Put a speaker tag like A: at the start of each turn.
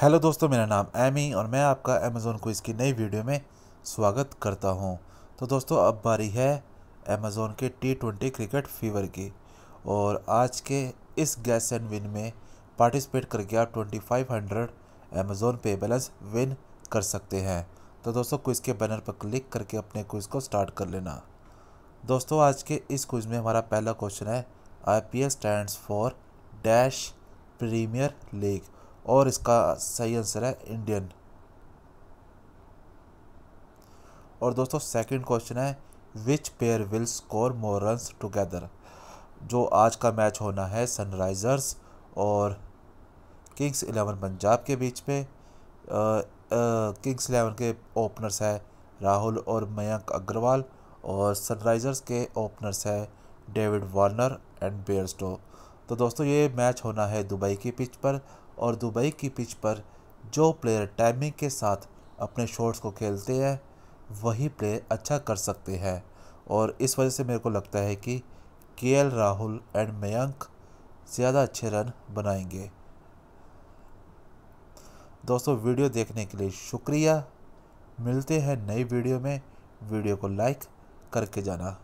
A: hello दोस्तों मेरा नाम एमी और मैं आपका अमेज़ोन क्विज़ की नई वीडियो में स्वागत करता हूं तो दोस्तों अब बारी है अमेज़ोन के टी ट्वेंटी क्रिकेट फीवर की और आज के इस गैस एंड विन में पार्टिसिपेट करके आप twenty five hundred Amazon Pay balance win कर सकते हैं तो दोस्तों क्विज़ के बैनर पर क्लिक करके अपने क्विज़ को स्टार्ट कर लेना दोस्तों आज के इस क्विज़ में हमारा पहला क्वेश्चन है I P S stand for dash premier league और इसका सही आंसर है इंडियन और दोस्तों सेकंड क्वेश्चन है which pair will score more runs together जो आज का मैच होना है सनराइज़र्स और किंग्स इलेवन पंजाब के बीच में किंग्स इलेवन के ओपनर्स है राहुल और मयंक अग्रवाल और सनराइज़र्स के ओपनर्स है डेविड वार्नर एंड बेयरस्टो तो दोस्तों ये मैच होना है दुबई की पिच पर और दुबई की पिच पर जो प्लेयर टाइमिंग के साथ अपने शॉट्स को खेलते हैं वही प्लेयर अच्छा कर सकते हैं और इस वजह से मेरे को लगता है कि के राहुल एंड मयंक ज़्यादा अच्छे रन बनाएंगे दोस्तों वीडियो देखने के लिए शुक्रिया मिलते हैं नई वीडियो में वीडियो को लाइक करके जाना